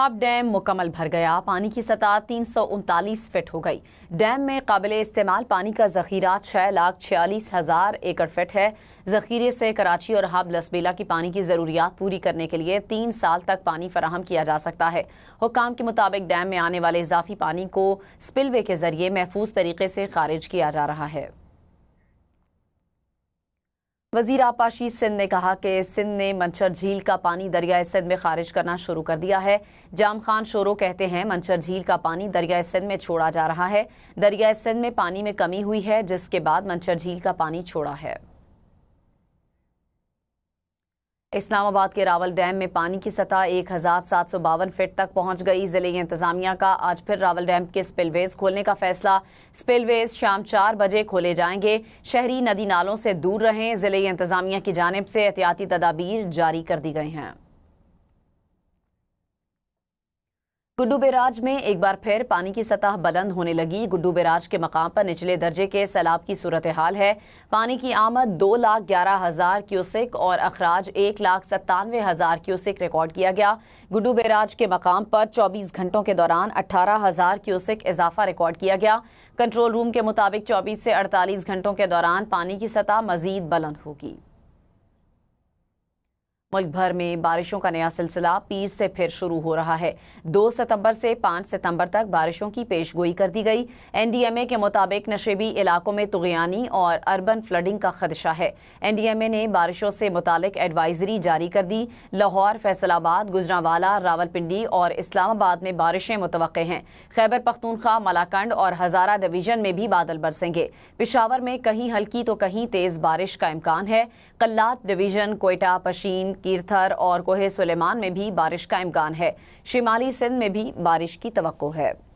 hub dam मुकम्मल भर गया पानी की सतह तीन सौ उनतालीस फिट हो गई डैम में काबिल इस्तेमाल पानी का जखीरा छः लाख छियालीस हज़ार एकड़ फिट है जखीरे से कराची और हब लसबेला की पानी की ज़रूरियात पूरी करने के लिए तीन साल तक पानी फराहम किया जा सकता है हुकाम के मुताबिक डैम में आने वाले इजाफी पानी को स्पिलवे के ज़रिए महफूज तरीके से खारिज किया जा रहा है वजीर आपाशी सिंध ने कहा कि सिंध ने मंचर झील का पानी दरियाए सिंध में खारिज करना शुरू कर दिया है जाम खान शोरो कहते हैं मंचर झील का पानी दरियाए सिंध में छोड़ा जा रहा है दरियाए सिंध में पानी में कमी हुई है जिसके बाद मंचर झील का पानी छोड़ा है इस्लामाबाद के रावल डैम में पानी की सतह एक हजार सात सौ बावन फीट तक पहुंच गई जिले की इंतजामिया का आज फिर रावल डैम के स्पिलवेज खोलने का फैसला स्पिलवेज शाम चार बजे खोले जाएंगे शहरी नदी नालों से दूर रहें जिले इंतजामिया की जानब से एहतियाती तदाबीर जारी कर दी गई हैं गुड्डू बैराज में एक बार फिर पानी की सतह बुलंद होने लगी गुड्डू बैराज के मकाम पर निचले दर्जे के सैलाब की सूरत हाल है पानी की आमद दो लाख ग्यारह हज़ार क्यूसिक और अखराज एक लाख सत्तानवे हज़ार क्यूसिक रिकॉर्ड किया गया गुड्डू बैराज के मकाम पर चौबीस घंटों के दौरान अट्ठारह हज़ार क्यूसिक इजाफा रिकॉर्ड किया गया कंट्रोल रूम के मुताबिक चौबीस से अड़तालीस घंटों के दौरान पानी की सतह मजीद बुलंद होगी मुल्क भर में बारिशों का नया सिलसिला पीर से फिर शुरू हो रहा है 2 सितंबर से 5 सितंबर तक बारिशों की पेश गोई कर दी गई एनडीएमए के मुताबिक नशेबी इलाकों में तुगयानी और अर्बन फ्लडिंग का खदशा है एनडीएमए ने बारिशों से मुतक एडवाइजरी जारी कर दी लाहौर फैसलाबाद गुजरावाला रावलपिंडी और इस्लामाबाद में बारिशें मुतव हैं खैबर पख्तूनख्वा मलाकंड और हज़ारा डिवीजन में भी बादल बरसेंगे पिशावर में कहीं हल्की तो कहीं तेज़ बारिश का इम्कान है कल्लात डिवीजन कोयटा पशीन कीर्थर और कोहे सुलेमान में भी बारिश का इम्कान है शिमाली सिंध में भी बारिश की तो है